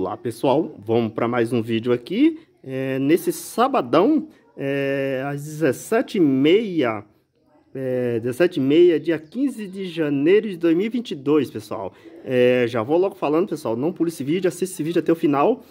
Olá pessoal, vamos para mais um vídeo aqui. É, nesse sabadão, é, às 17h30, é, 17h30, dia 15 de janeiro de 2022, pessoal. É, já vou logo falando, pessoal, não pule esse vídeo, assista esse vídeo até o final,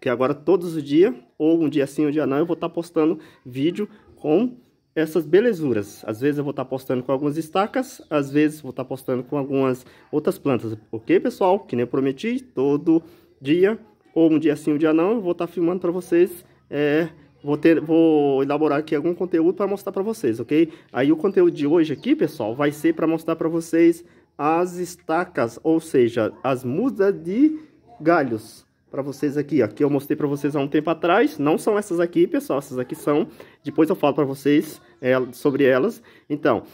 que agora todos os dias, ou um dia sim, um dia não, eu vou estar tá postando vídeo com essas belezuras. Às vezes eu vou estar tá postando com algumas estacas, às vezes vou estar tá postando com algumas outras plantas, ok, pessoal? Que nem eu prometi, todo dia, ou um dia sim, um dia não, eu vou estar tá filmando para vocês, é, vou, ter, vou elaborar aqui algum conteúdo para mostrar para vocês, ok? Aí o conteúdo de hoje aqui, pessoal, vai ser para mostrar para vocês as estacas, ou seja, as mudas de galhos, para vocês aqui, ó, que eu mostrei para vocês há um tempo atrás. Não são essas aqui, pessoal, essas aqui são. Depois eu falo para vocês é, sobre elas. Então,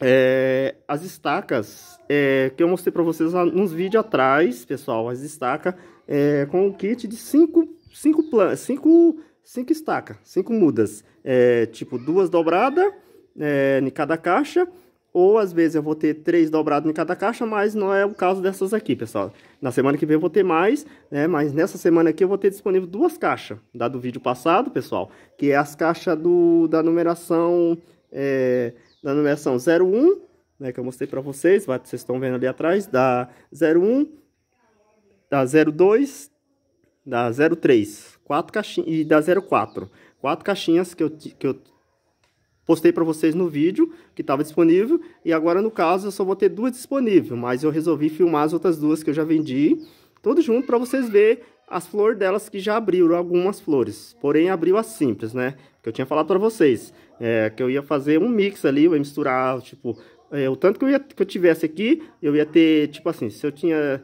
é, as estacas é, que eu mostrei para vocês há uns vídeos atrás, pessoal, as estacas é, com um kit de 5 cinco, cinco, cinco, cinco estacas, 5 mudas. É, tipo, duas dobradas é, em cada caixa. Ou às vezes eu vou ter três dobradas em cada caixa, mas não é o caso dessas aqui, pessoal. Na semana que vem eu vou ter mais, né? Mas nessa semana aqui eu vou ter disponível duas caixas, da do vídeo passado, pessoal. Que é as caixas do, da numeração, é, da numeração 01, né? Que eu mostrei para vocês, vocês estão vendo ali atrás, da 01 da 02, da 03, quatro caixinhas e da 04. Quatro caixinhas que eu, que eu postei para vocês no vídeo que estava disponível e agora no caso eu só vou ter duas disponíveis, mas eu resolvi filmar as outras duas que eu já vendi, tudo junto para vocês ver as flores delas que já abriram algumas flores, porém abriu as simples, né? Que eu tinha falado para vocês, é, que eu ia fazer um mix ali, eu ia misturar, tipo, é, o tanto que eu, ia, que eu tivesse aqui, eu ia ter, tipo assim, se eu tinha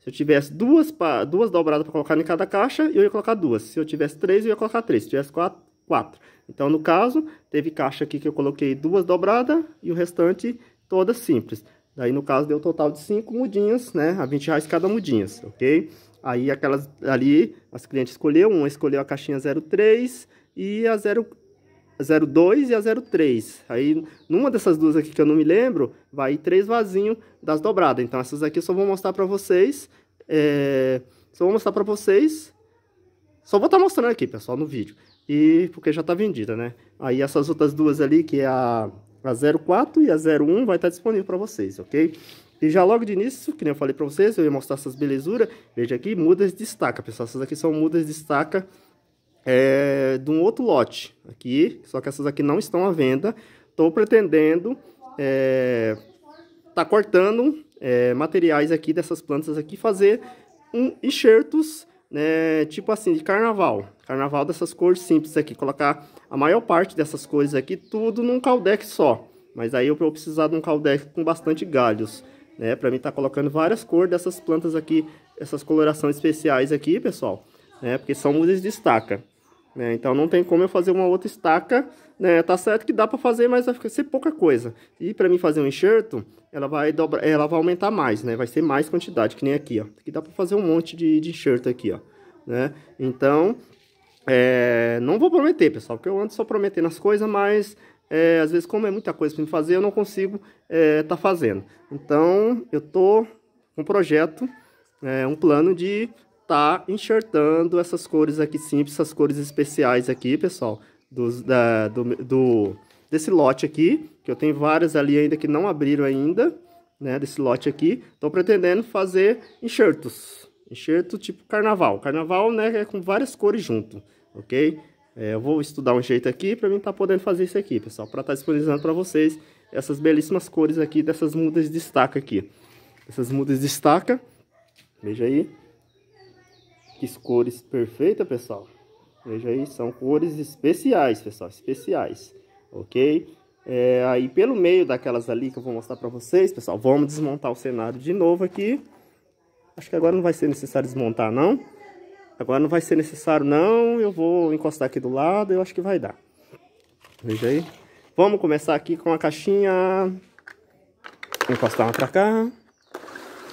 se eu tivesse duas, pra, duas dobradas para colocar em cada caixa, eu ia colocar duas. Se eu tivesse três, eu ia colocar três. Se tivesse quatro, quatro. Então, no caso, teve caixa aqui que eu coloquei duas dobradas e o restante todas simples. Daí, no caso, deu um total de cinco mudinhas, né? A 20 reais cada mudinhas, ok? Aí, aquelas ali, as clientes escolheu. Uma escolheu a caixinha 03 e a 0, 02 e a 03. Aí, numa dessas duas aqui que eu não me lembro, vai três vasinhos das dobradas. Então, essas aqui eu só vou mostrar para vocês. É... Só vou mostrar para vocês. Só vou estar tá mostrando aqui, pessoal, no vídeo. E porque já está vendida, né? Aí, essas outras duas ali, que é a, a 04 e a 01, vai estar tá disponível para vocês, ok? E já logo de início, que nem eu falei para vocês, eu ia mostrar essas belezuras. Veja aqui, mudas de estaca, pessoal. Essas aqui são mudas de estaca é, de um outro lote aqui, só que essas aqui não estão à venda. Estou pretendendo é, tá cortando é, materiais aqui dessas plantas aqui, fazer um enxertos né, tipo assim, de carnaval. Carnaval dessas cores simples aqui, colocar a maior parte dessas cores aqui, tudo num caldeque só. Mas aí eu vou precisar de um caldeque com bastante galhos, né? Para mim tá colocando várias cores dessas plantas aqui, essas colorações especiais aqui, pessoal. Né, porque são de estaca. Né? Então não tem como eu fazer uma outra estaca, né? Tá certo que dá para fazer, mas vai ser pouca coisa. E para mim fazer um enxerto, ela vai dobrar, ela vai aumentar mais, né? Vai ser mais quantidade, que nem aqui, ó. Aqui dá para fazer um monte de, de enxerto aqui, ó, né? Então, é... não vou prometer, pessoal, porque eu ando só prometendo as coisas, mas é... às vezes como é muita coisa para fazer, eu não consigo é... tá fazendo. Então, eu tô com um projeto, é, um plano de tá enxertando essas cores aqui simples, essas cores especiais aqui, pessoal, dos, da, do, do, desse lote aqui, que eu tenho várias ali ainda que não abriram ainda, né, desse lote aqui. Estou pretendendo fazer enxertos, enxerto tipo carnaval. Carnaval, né, é com várias cores junto, ok? É, eu vou estudar um jeito aqui para mim estar tá podendo fazer isso aqui, pessoal, para estar tá disponibilizando para vocês essas belíssimas cores aqui dessas mudas de estaca aqui. Essas mudas de estaca, veja aí, que cores perfeitas, pessoal. Veja aí, são cores especiais, pessoal, especiais, ok? É, aí pelo meio daquelas ali que eu vou mostrar pra vocês, pessoal, vamos desmontar o cenário de novo aqui. Acho que agora não vai ser necessário desmontar, não. Agora não vai ser necessário, não. Eu vou encostar aqui do lado, eu acho que vai dar. Veja aí. Vamos começar aqui com a caixinha. Vou encostar uma pra cá.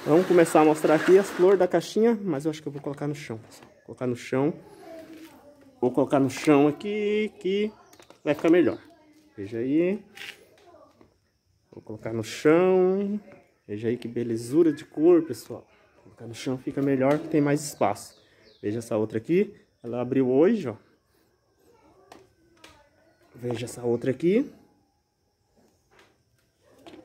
Vamos começar a mostrar aqui as flores da caixinha, mas eu acho que eu vou colocar no chão, pessoal. colocar no chão. Vou colocar no chão aqui, que vai ficar melhor. Veja aí. Vou colocar no chão. Veja aí que belezura de cor, pessoal. colocar no chão fica melhor, tem mais espaço. Veja essa outra aqui. Ela abriu hoje, ó. Veja essa outra aqui.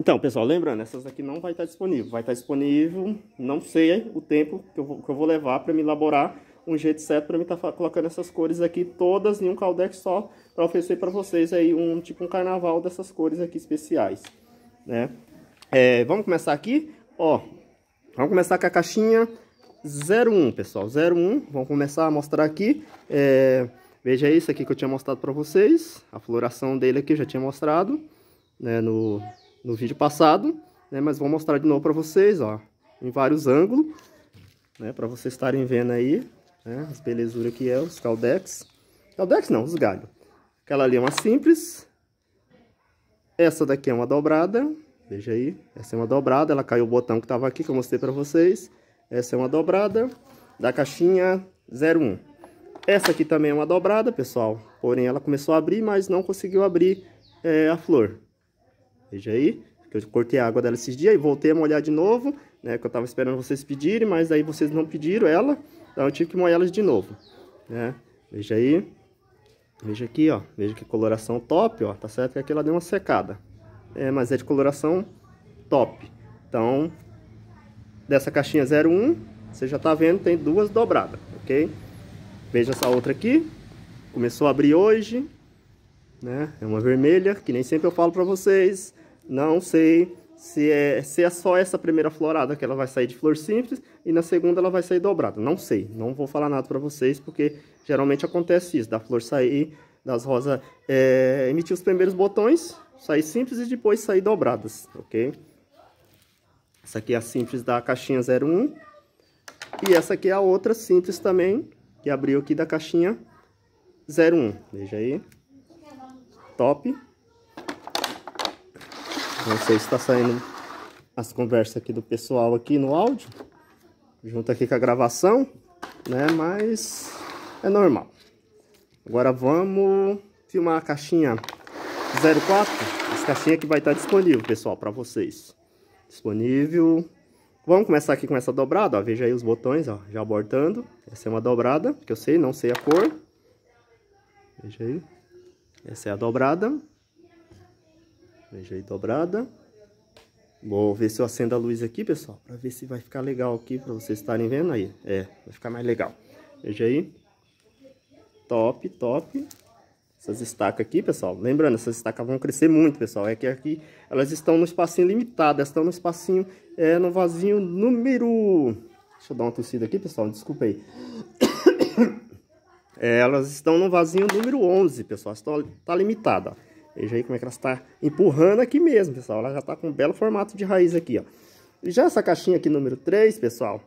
Então, pessoal, lembrando, essas aqui não vai estar disponível. Vai estar disponível, não sei o tempo que eu vou, que eu vou levar para me elaborar um jeito certo para mim estar tá colocando essas cores aqui todas em um caldeirão só para oferecer para vocês aí um tipo um carnaval dessas cores aqui especiais, né? É, vamos começar aqui, ó. Vamos começar com a caixinha 01, pessoal, 01. Vamos começar a mostrar aqui. É, veja é isso aqui que eu tinha mostrado para vocês, a floração dele aqui eu já tinha mostrado, né? No no vídeo passado, né? Mas vou mostrar de novo para vocês, ó, em vários ângulos, né? Para vocês estarem vendo aí, né? As belezuras que é, os caldex. Caldex não, os galhos. Aquela ali é uma simples. Essa daqui é uma dobrada. Veja aí, essa é uma dobrada. Ela caiu o botão que estava aqui, que eu mostrei para vocês. Essa é uma dobrada da caixinha 01. Essa aqui também é uma dobrada, pessoal. Porém, ela começou a abrir, mas não conseguiu abrir é, a flor. Veja aí, que eu cortei a água dela esses dias e voltei a molhar de novo, né? Que eu tava esperando vocês pedirem, mas aí vocês não pediram ela, então eu tive que molhar elas de novo, né? Veja aí, veja aqui, ó, veja que coloração top, ó, tá certo que aqui ela deu uma secada, é, mas é de coloração top. Então, dessa caixinha 01, você já tá vendo, tem duas dobradas, ok? Veja essa outra aqui, começou a abrir hoje, né? É uma vermelha, que nem sempre eu falo pra vocês. Não sei se é, se é só essa primeira florada que ela vai sair de flor simples e na segunda ela vai sair dobrada. Não sei, não vou falar nada para vocês porque geralmente acontece isso, da flor sair, das rosas é, emitir os primeiros botões, sair simples e depois sair dobradas, ok? Essa aqui é a simples da caixinha 01 e essa aqui é a outra simples também que abriu aqui da caixinha 01, veja aí, top. Não sei se está saindo as conversas aqui do pessoal aqui no áudio, junto aqui com a gravação, né? Mas é normal. Agora vamos filmar a caixinha 04, Essa caixinha que vai estar disponível, pessoal, para vocês. Disponível. Vamos começar aqui com essa dobrada, ó. Veja aí os botões, ó, já abortando. Essa é uma dobrada, que eu sei, não sei a cor. Veja aí. Essa é a dobrada. Veja aí dobrada. Vou ver se eu acendo a luz aqui, pessoal, para ver se vai ficar legal aqui, para vocês estarem vendo aí. É, vai ficar mais legal. Veja aí. Top, top. Essas estacas aqui, pessoal, lembrando, essas estacas vão crescer muito, pessoal. É que aqui elas estão no espacinho limitado, elas estão no espacinho, é, no vasinho número... Deixa eu dar uma tossida aqui, pessoal, desculpa aí. É, elas estão no vasinho número 11, pessoal, está limitada, ó. Veja aí como é que ela está empurrando aqui mesmo, pessoal. Ela já está com um belo formato de raiz aqui, ó. E já essa caixinha aqui, número 3, pessoal,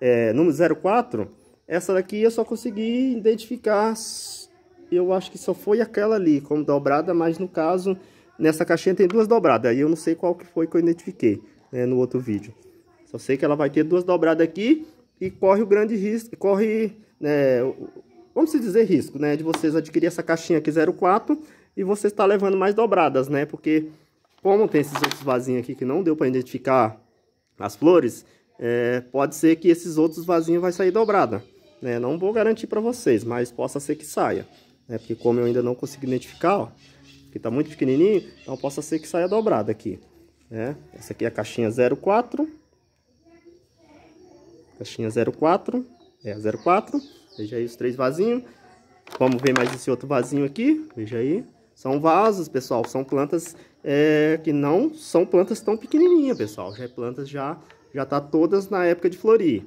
é, número 04, essa daqui eu só consegui identificar, eu acho que só foi aquela ali, como dobrada, mas no caso, nessa caixinha tem duas dobradas, aí eu não sei qual que foi que eu identifiquei, né, no outro vídeo. Só sei que ela vai ter duas dobradas aqui e corre o grande risco, corre, né, vamos dizer risco, né, de vocês adquirir essa caixinha aqui 04, e você está levando mais dobradas, né? Porque como tem esses outros vasinhos aqui que não deu para identificar as flores, é, pode ser que esses outros vasinhos vai sair dobrada. Né? Não vou garantir para vocês, mas possa ser que saia. Né? Porque como eu ainda não consigo identificar, ó, que tá muito pequenininho, então possa ser que saia dobrada aqui. Né? Essa aqui é a caixinha 04. Caixinha 04. É a 04. Veja aí os três vasinhos. Vamos ver mais esse outro vasinho aqui. Veja aí. São vasos, pessoal, são plantas é, que não são plantas tão pequenininhas, pessoal. Já é plantas já já tá todas na época de florir,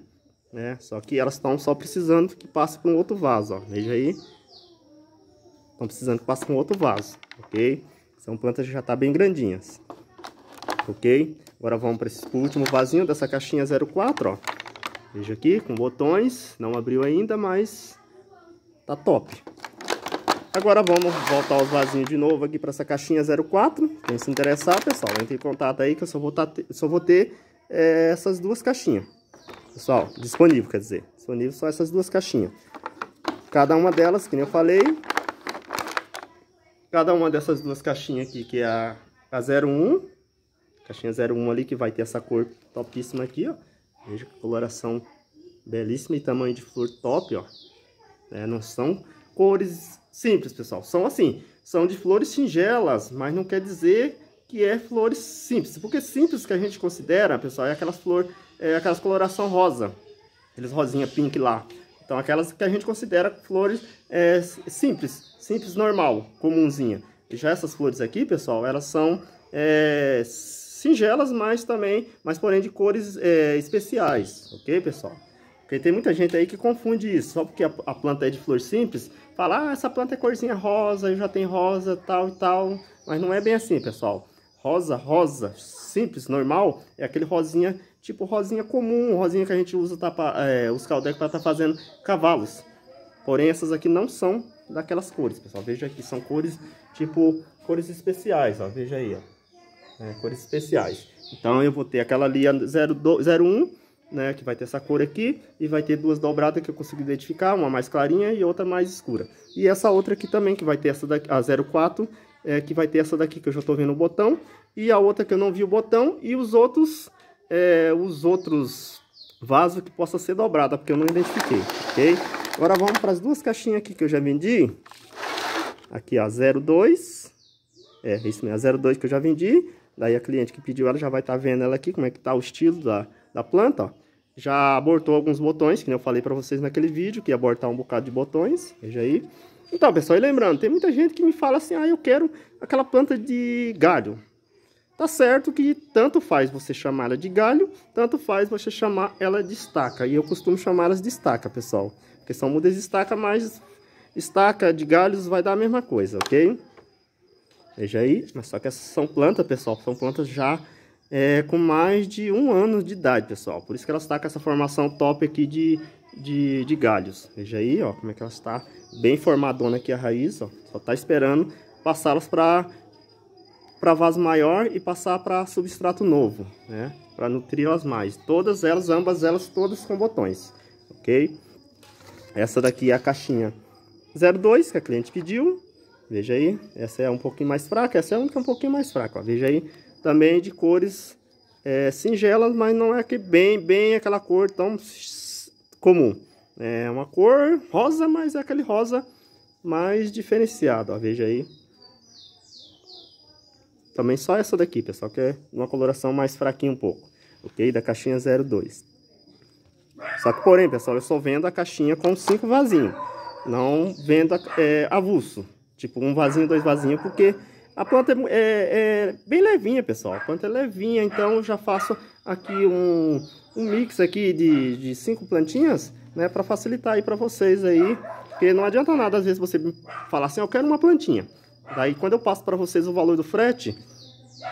né? Só que elas estão só precisando que passe para um outro vaso, ó. Veja aí. Estão precisando que passe para um outro vaso, ok? São plantas que já tá bem grandinhas, ok? Agora vamos para esse último vasinho dessa caixinha 04, ó. Veja aqui, com botões, não abriu ainda, mas tá top. Agora vamos voltar os vasinhos de novo aqui para essa caixinha 04. Quem se interessar, pessoal, entre em contato aí que eu só vou, tá só vou ter é, essas duas caixinhas. Pessoal, disponível, quer dizer. Disponível só essas duas caixinhas. Cada uma delas, que nem eu falei. Cada uma dessas duas caixinhas aqui, que é a, a 01. Caixinha 01 ali, que vai ter essa cor topíssima aqui, ó. Veja que coloração belíssima e tamanho de flor top, ó. É, não são cores simples, pessoal. São assim, são de flores singelas, mas não quer dizer que é flores simples. Porque simples que a gente considera, pessoal, é aquelas flores, é aquelas coloração rosa. Aqueles rosinha pink lá. Então aquelas que a gente considera flores é, simples, simples normal, comunzinha. E já essas flores aqui, pessoal, elas são é, singelas, mas também, mas porém de cores é, especiais, ok, pessoal? Porque tem muita gente aí que confunde isso, só porque a, a planta é de flor simples, falar, ah, essa planta é corzinha rosa, já tem rosa, tal e tal. Mas não é bem assim, pessoal. Rosa, rosa, simples, normal, é aquele rosinha, tipo rosinha comum, rosinha que a gente usa tá, é, os caldecos para estar tá fazendo cavalos. Porém, essas aqui não são daquelas cores, pessoal. Veja aqui, são cores, tipo, cores especiais, ó. Veja aí, ó. É, cores especiais. Então, eu vou ter aquela ali, a 02, 01, né, que vai ter essa cor aqui, e vai ter duas dobradas que eu consigo identificar, uma mais clarinha e outra mais escura. E essa outra aqui também, que vai ter essa daqui, a 04, é, que vai ter essa daqui que eu já estou vendo o botão, e a outra que eu não vi o botão, e os outros, é, os outros vasos que possa ser dobrada, porque eu não identifiquei, ok? Agora vamos para as duas caixinhas aqui que eu já vendi. Aqui a 02, é, isso mesmo, a 02 que eu já vendi, daí a cliente que pediu ela já vai estar tá vendo ela aqui, como é que tá o estilo da da planta, ó, já abortou alguns botões, que eu falei para vocês naquele vídeo, que ia abortar um bocado de botões, veja aí. Então, pessoal, e lembrando, tem muita gente que me fala assim, ah, eu quero aquela planta de galho. Tá certo que tanto faz você chamar ela de galho, tanto faz você chamar ela de estaca. E eu costumo chamar elas de estaca, pessoal. Porque são mudas de estaca, mas estaca de galhos vai dar a mesma coisa, ok? Veja aí, mas só que essas são plantas, pessoal, são plantas já é, com mais de um ano de idade, pessoal. Por isso que ela está com essa formação top aqui de, de, de galhos. Veja aí, ó, como é que ela está bem formadona aqui a raiz, ó. Só está esperando passá-las para para vaso maior e passar para substrato novo, né? Para nutri-las mais. Todas elas, ambas elas, todas com botões, ok? Essa daqui é a caixinha 02 que a cliente pediu. Veja aí, essa é um pouquinho mais fraca, essa é a única um pouquinho mais fraca, ó. Veja aí também de cores é, singelas, mas não é que bem, bem aquela cor tão comum. É uma cor rosa, mas é aquele rosa mais diferenciado, ó, veja aí. Também só essa daqui, pessoal, que é uma coloração mais fraquinha um pouco, ok? Da caixinha 02. Só que, porém, pessoal, eu só vendo a caixinha com cinco vasinhos, não vendo é, avulso. Tipo, um vasinho, dois vasinhos, porque a planta é, é, é, bem levinha, pessoal. A planta é levinha, então eu já faço aqui um, um mix aqui de, de cinco plantinhas, né? Para facilitar aí para vocês aí. Porque não adianta nada, às vezes, você falar assim, eu quero uma plantinha. Daí, quando eu passo para vocês o valor do frete,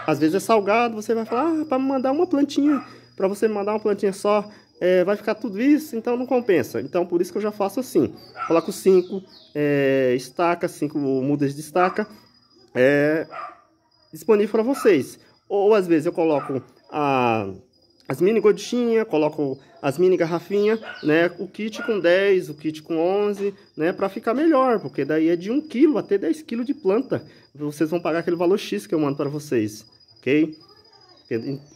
às vezes é salgado, você vai falar, ah, para mandar uma plantinha, para você mandar uma plantinha só, é, vai ficar tudo isso, então não compensa. Então, por isso que eu já faço assim. Coloco cinco é, estacas, cinco mudas de estaca, é, disponível para vocês. Ou às vezes eu coloco a, as mini gotinhas, coloco as mini garrafinhas, né? O kit com 10, o kit com 11, né? Para ficar melhor, porque daí é de 1 kg até 10 kg de planta. Vocês vão pagar aquele valor X que eu mando para vocês, ok?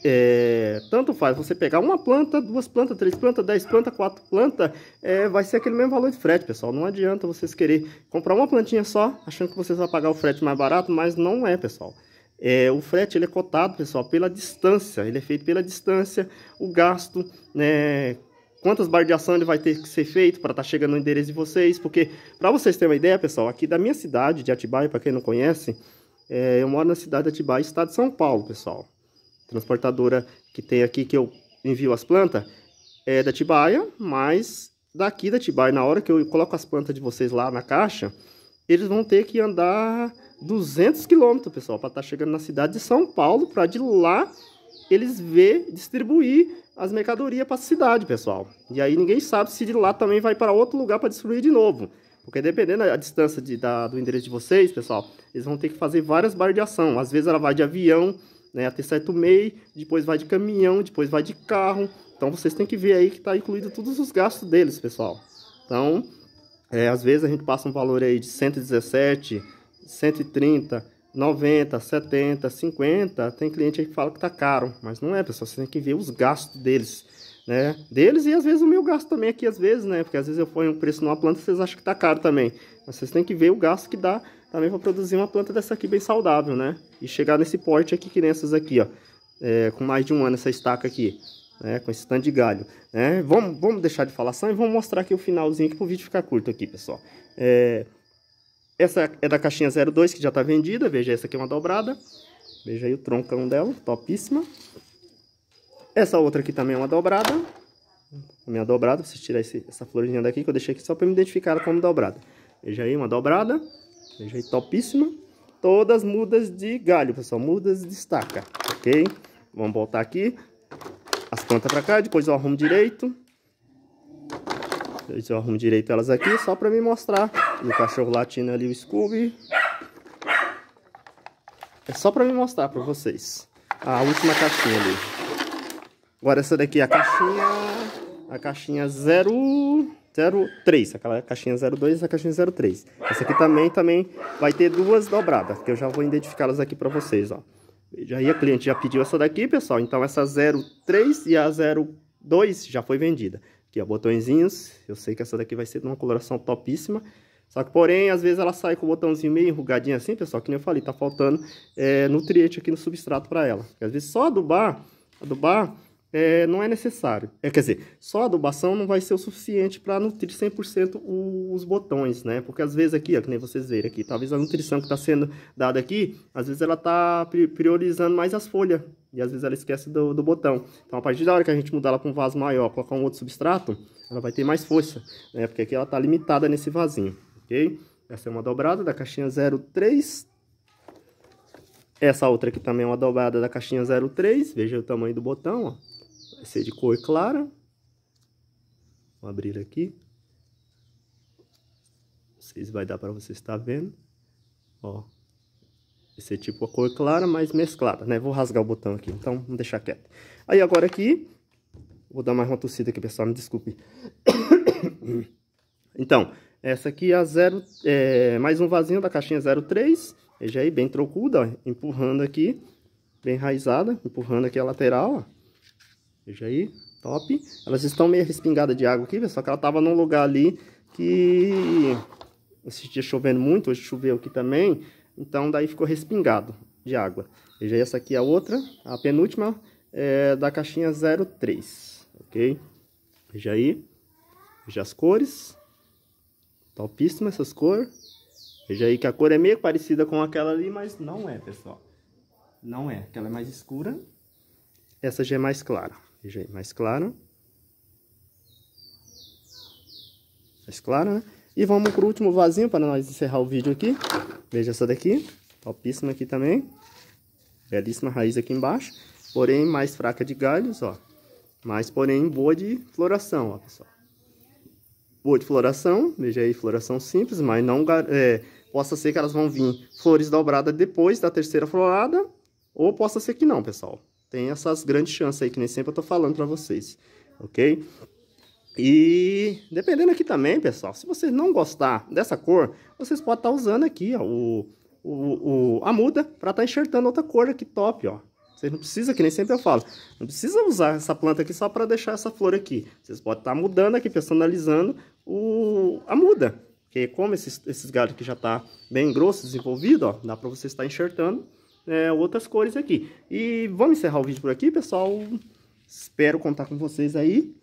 É, tanto faz você pegar uma planta, duas plantas, três plantas, dez plantas, quatro plantas, é, vai ser aquele mesmo valor de frete, pessoal. Não adianta vocês querer comprar uma plantinha só, achando que vocês vão pagar o frete mais barato, mas não é, pessoal. É, o frete ele é cotado, pessoal, pela distância, ele é feito pela distância, o gasto, né, quantas bardeações ele vai ter que ser feito para estar tá chegando no endereço de vocês, porque, para vocês terem uma ideia, pessoal, aqui da minha cidade de Atibaia, para quem não conhece, é, eu moro na cidade de Atibaia, estado de São Paulo, pessoal transportadora que tem aqui que eu envio as plantas é da Tibaia, mas daqui da Tibaia, na hora que eu coloco as plantas de vocês lá na caixa, eles vão ter que andar 200 quilômetros, pessoal, para estar tá chegando na cidade de São Paulo, para de lá eles ver distribuir as mercadorias para a cidade, pessoal. E aí ninguém sabe se de lá também vai para outro lugar para destruir de novo. Porque dependendo da distância de, da, do endereço de vocês, pessoal, eles vão ter que fazer várias barras de ação. Às vezes ela vai de avião, né, até certo MEI, depois vai de caminhão, depois vai de carro. Então vocês têm que ver aí que está incluído todos os gastos deles, pessoal. Então, é, às vezes a gente passa um valor aí de 117, 130, 90, 70, 50. Tem cliente aí que fala que está caro, mas não é, pessoal. Você tem que ver os gastos deles. Né, deles e às vezes o meu gasto também aqui, às vezes, né? Porque às vezes eu ponho um preço numa planta vocês acham que está caro também. Mas vocês têm que ver o gasto que dá também vou produzir uma planta dessa aqui bem saudável, né? E chegar nesse porte aqui, que nem essas aqui, ó. É, com mais de um ano essa estaca aqui, né? Com esse tanto de galho, né? Vamos, vamos deixar de falação e vamos mostrar aqui o finalzinho aqui para o vídeo ficar curto aqui, pessoal. É, essa é da caixinha 02, que já está vendida. Veja, essa aqui é uma dobrada. Veja aí o troncão dela, topíssima. Essa outra aqui também é uma dobrada. É A minha dobrada, preciso tirar esse, essa florzinha daqui que eu deixei aqui só para me identificar como dobrada. Veja aí, uma dobrada. Veja aí, topíssima. Todas mudas de galho, pessoal. Mudas de estaca, ok? Vamos voltar aqui. As plantas pra cá, depois eu arrumo direito. Depois eu arrumo direito elas aqui, só pra me mostrar. E o cachorro latindo ali, o Scooby. É só pra me mostrar pra vocês. A última caixinha ali. Agora essa daqui é a caixinha... A caixinha zero... 03, aquela caixinha 02 e a caixinha 03. Essa aqui também, também vai ter duas dobradas, que eu já vou identificá-las aqui para vocês, ó. Já a cliente já pediu essa daqui, pessoal, então essa 03 e a 02 já foi vendida. Aqui, ó, botõezinhos, eu sei que essa daqui vai ser de uma coloração topíssima, só que, porém, às vezes ela sai com o botãozinho meio enrugadinho assim, pessoal, que nem eu falei, tá faltando é, nutriente aqui no substrato para ela. Porque, às vezes só adubar, adubar é, não é necessário. É, quer dizer, só adubação não vai ser o suficiente para nutrir 100% os botões, né? Porque às vezes aqui, ó, que nem vocês verem aqui, talvez a nutrição que está sendo dada aqui, às vezes ela está priorizando mais as folhas e às vezes ela esquece do, do, botão. Então, a partir da hora que a gente mudar ela para um vaso maior, colocar um outro substrato, ela vai ter mais força, né? Porque aqui ela está limitada nesse vasinho, ok? Essa é uma dobrada da caixinha 03. Essa outra aqui também é uma dobrada da caixinha 03. Veja o tamanho do botão, ó vai ser de cor clara. Vou abrir aqui. Não sei se vai dar para você estar vendo. Ó. Esse tipo a cor clara, mas mesclada, né? Vou rasgar o botão aqui, então vou deixar quieto. Aí agora aqui, vou dar mais uma tossida aqui, pessoal, me desculpe. então, essa aqui é a zero, é, mais um vasinho da caixinha 03. Veja aí, bem trocuda, ó, empurrando aqui, bem enraizada, empurrando aqui a lateral, ó. Veja aí, top. Elas estão meio respingadas de água aqui, só que ela estava num lugar ali que... Esse dia chovendo muito, hoje choveu aqui também, então daí ficou respingado de água. Veja aí, essa aqui é a outra, a penúltima, é da caixinha 03, ok? Veja aí, veja as cores, topíssima essas cores. Veja aí que a cor é meio parecida com aquela ali, mas não é, pessoal. Não é, aquela é mais escura, essa já é mais clara. Veja aí, mais claro. Mais claro, né? E vamos pro último vasinho para nós encerrar o vídeo aqui. Veja essa daqui. Topíssima aqui também. Belíssima raiz aqui embaixo. Porém, mais fraca de galhos, ó. Mas, porém, boa de floração, ó, pessoal. Boa de floração. Veja aí, floração simples, mas não... É, possa ser que elas vão vir flores dobradas depois da terceira florada. Ou possa ser que não, pessoal tem essas grandes chances aí, que nem sempre eu tô falando para vocês, ok? E dependendo aqui também, pessoal, se vocês não gostar dessa cor, vocês podem estar tá usando aqui, ó, o, o, o a muda para estar tá enxertando outra cor aqui top, ó. Vocês não precisam, que nem sempre eu falo, não precisa usar essa planta aqui só para deixar essa flor aqui. Vocês podem estar tá mudando aqui, personalizando o, a muda. Porque como esses, esses galhos aqui já tá bem grosso, desenvolvido, ó, dá para você estar enxertando é, outras cores aqui. E vamos encerrar o vídeo por aqui, pessoal. Espero contar com vocês aí.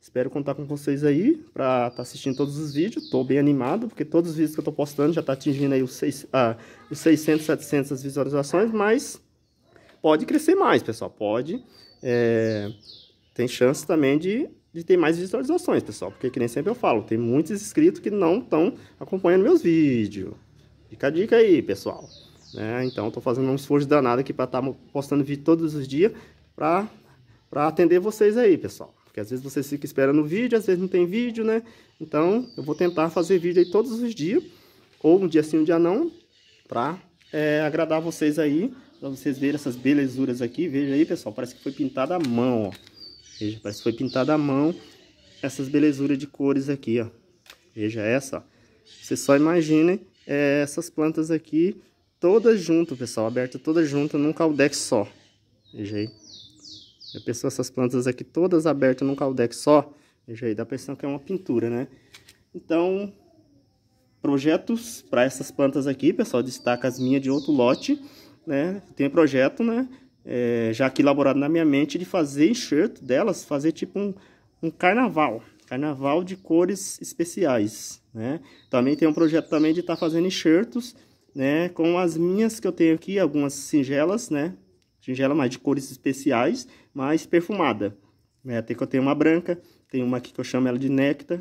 Espero contar com vocês aí para estar tá assistindo todos os vídeos. Estou bem animado, porque todos os vídeos que eu estou postando já tá atingindo aí os, seis, ah, os 600, 700 visualizações, mas pode crescer mais, pessoal. Pode. É, tem chance também de, de ter mais visualizações, pessoal. Porque que nem sempre eu falo, tem muitos inscritos que não estão acompanhando meus vídeos. Fica a dica aí, pessoal. Né? Então, estou fazendo um esforço danado aqui para estar tá postando vídeo todos os dias para atender vocês aí, pessoal. Porque às vezes vocês ficam esperando vídeo, às vezes não tem vídeo, né? Então, eu vou tentar fazer vídeo aí todos os dias, ou um dia sim, um dia não, para é, agradar vocês aí, para vocês verem essas belezuras aqui. Veja aí, pessoal, parece que foi pintada à mão, ó. Veja, parece que foi pintada à mão essas belezuras de cores aqui, ó. Veja essa, ó. Vocês só imaginem é, essas plantas aqui todas junto, pessoal. Aberta todas junto num caldex só. Veja aí. Já pensou essas plantas aqui todas abertas num caldex só? Veja aí, dá a impressão que é uma pintura, né? Então, projetos para essas plantas aqui, pessoal. Destaca as minhas de outro lote, né? Tem projeto, né? É, já aqui elaborado na minha mente de fazer enxerto delas, fazer tipo um, um carnaval, carnaval de cores especiais, né? Também tem um projeto também de estar tá fazendo enxertos né? Com as minhas que eu tenho aqui, algumas singelas, né? Singela, mais de cores especiais, mais perfumada. Né? Até que eu tenho uma branca, tem uma aqui que eu chamo ela de néctar,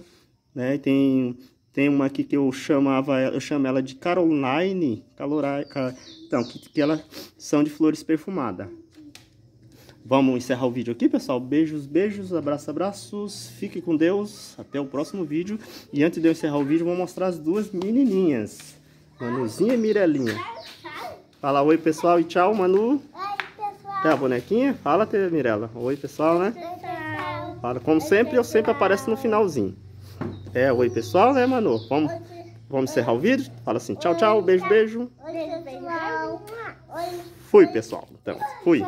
né? E tem, tem uma aqui que eu chamava, eu chamo ela de Caroline, calorai cal... então, que, que elas são de flores perfumadas. Vamos encerrar o vídeo aqui, pessoal. Beijos, beijos, abraços, abraços. Fique com Deus. Até o próximo vídeo. E antes de eu encerrar o vídeo, vou mostrar as duas menininhas. Manuzinha e Mirelinha. Fala oi, pessoal, e tchau, Manu. Oi, pessoal. É a bonequinha? Fala, TV Mirela. Oi, pessoal, né? Oi, Fala. Como sempre, eu sempre apareço no finalzinho. É, oi, pessoal, né, Manu? Vamos, vamos encerrar o vídeo? Fala assim, tchau, tchau, beijo, beijo. Oi, pessoal. Fui, pessoal. Então, fui.